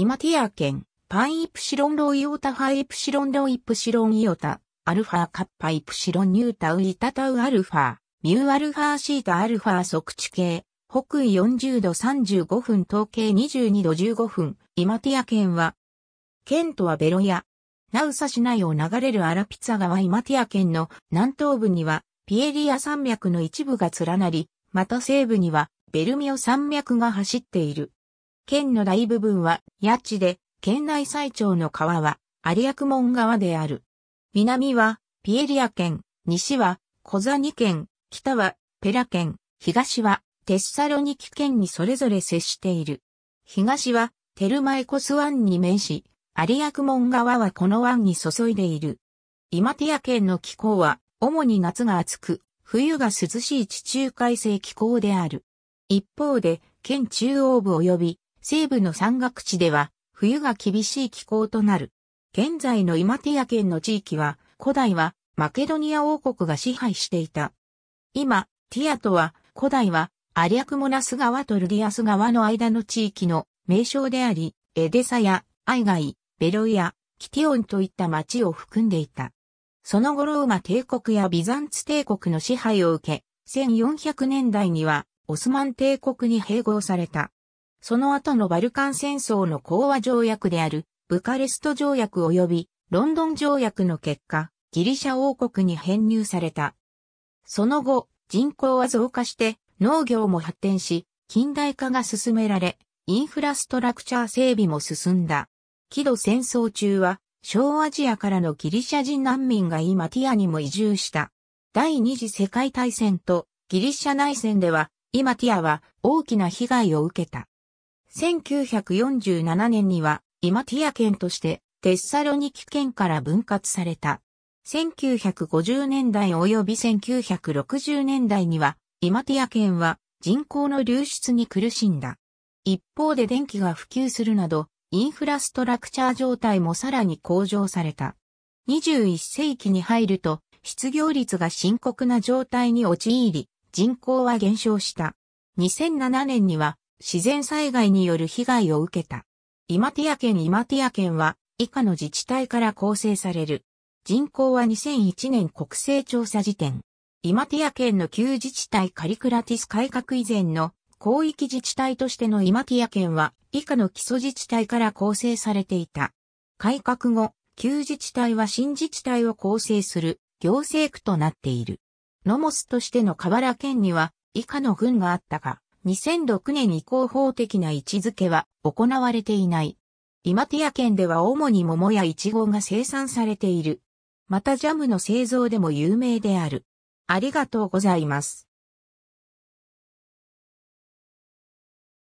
イマティア県、パイイプシロンロイオタハイプシロンロイプシロンイオタ、アルファカッパイプシロンニュータウイタタウアルファ、ミューアルファシータアルファ測地形、北緯40度35分統計22度15分、イマティア県は、県とはベロヤ、ナウサ市内を流れるアラピツァ川イマティア県の南東部にはピエリア山脈の一部が連なり、また西部にはベルミオ山脈が走っている。県の大部分は八地で、県内最長の川は有モ門川である。南はピエリア県、西はコザニ県、北はペラ県、東はテッサロニキ県にそれぞれ接している。東はテルマエコス湾に面し、有モ門川はこの湾に注いでいる。イマティア県の気候は主に夏が暑く、冬が涼しい地中海性気候である。一方で、県中央部及び西部の山岳地では冬が厳しい気候となる。現在のイマティア県の地域は、古代はマケドニア王国が支配していた。今、ティアとは、古代はアリアクモナス川とルディアス川の間の地域の名称であり、エデサやアイガイ、ベロイア、キティオンといった町を含んでいた。その後ローマ帝国やビザンツ帝国の支配を受け、1400年代にはオスマン帝国に併合された。その後のバルカン戦争の講和条約であるブカレスト条約及びロンドン条約の結果、ギリシャ王国に編入された。その後、人口は増加して農業も発展し、近代化が進められ、インフラストラクチャー整備も進んだ。キド戦争中は、小アジアからのギリシャ人難民が今ティアにも移住した。第二次世界大戦とギリシャ内戦では、今ティアは大きな被害を受けた。1947年には、イマティア県として、テッサロニキ県から分割された。1950年代及び1960年代には、イマティア県は人口の流出に苦しんだ。一方で電気が普及するなど、インフラストラクチャー状態もさらに向上された。21世紀に入ると、失業率が深刻な状態に陥り、人口は減少した。2007年には自然災害による被害を受けた。今手屋県今手屋県は以下の自治体から構成される。人口は2001年国勢調査時点。今手屋県の旧自治体カリクラティス改革以前の広域自治体としての今手屋県は以下の基礎自治体から構成されていた。改革後、旧自治体は新自治体を構成する行政区となっている。ノモスとしての河原県には以下の郡があったが、2006年以降法的な位置づけは行われていない。リマティア県では主に桃やイチゴが生産されている。またジャムの製造でも有名である。ありがとうございます。